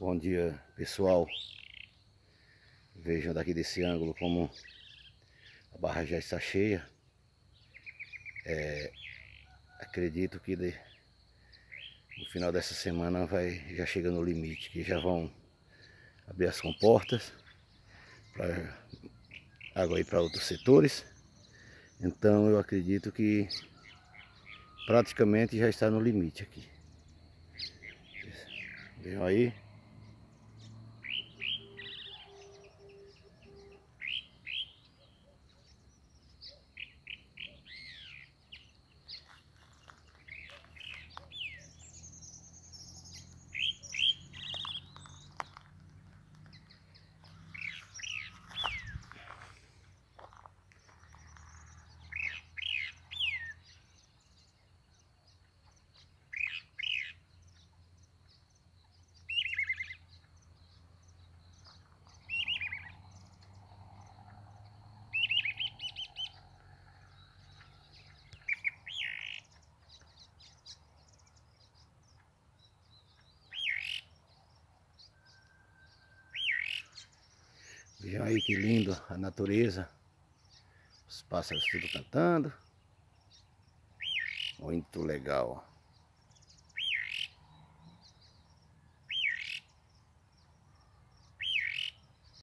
Bom dia pessoal Vejam daqui desse ângulo como a barra já está cheia é, Acredito que de, no final dessa semana vai já chegando no limite Que já vão abrir as comportas Para água ir para outros setores Então eu acredito que praticamente já está no limite aqui Vejam aí Vejam aí que lindo a natureza. Os pássaros tudo cantando. Muito legal,